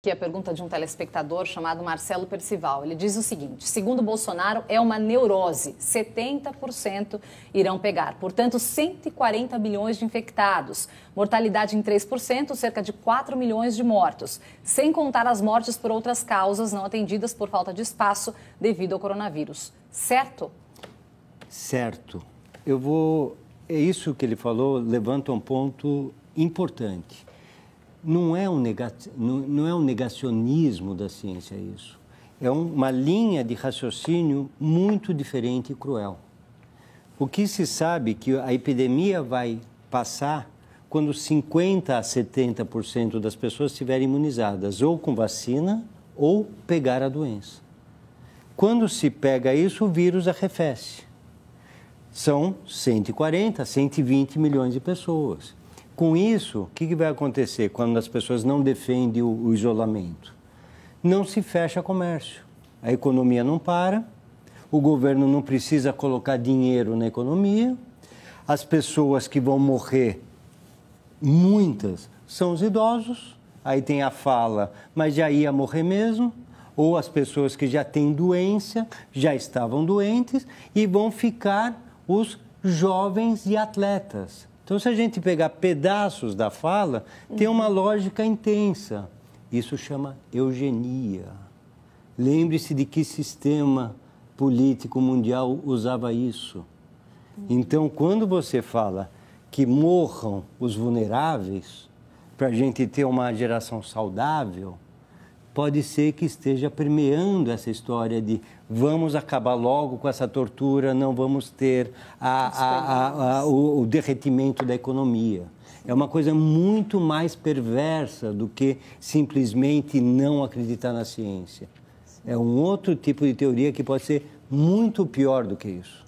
Aqui a pergunta de um telespectador chamado Marcelo Percival. Ele diz o seguinte: segundo Bolsonaro, é uma neurose. 70% irão pegar. Portanto, 140 milhões de infectados. Mortalidade em 3%, cerca de 4 milhões de mortos. Sem contar as mortes por outras causas não atendidas por falta de espaço devido ao coronavírus. Certo? Certo. Eu vou. É isso que ele falou, levanta um ponto importante não é um, negati não, não é um negacionismo da ciência isso. É um, uma linha de raciocínio muito diferente e cruel. O que se sabe é que a epidemia vai passar quando 50% a 70% das pessoas estiverem imunizadas, ou com vacina, ou pegar a doença. Quando se pega isso, o vírus arrefece. São 140, 120 milhões de pessoas. Com isso, o que, vai acontecer quando as pessoas não defendem o, isolamento? Não se fecha comércio. A economia não para, o governo não precisa colocar dinheiro na economia, as pessoas que vão morrer, muitas, são os idosos. Aí tem a fala, mas já ia morrer mesmo. Ou as pessoas que já têm doença, já estavam doentes, e vão ficar os jovens e atletas então, se a gente pegar pedaços da fala, tem uma uhum. lógica intensa. Isso chama eugenia. Lembre-se de que sistema político mundial usava isso. Uhum. Então, quando você fala que morram os vulneráveis, para a gente ter uma geração saudável, pode ser que esteja permeando essa história de vamos acabar logo com essa tortura, não vamos ter a, a, a, o, o derretimento da economia. É uma coisa muito mais perversa do que simplesmente não acreditar na ciência. É um outro tipo de teoria que pode ser muito pior do que isso.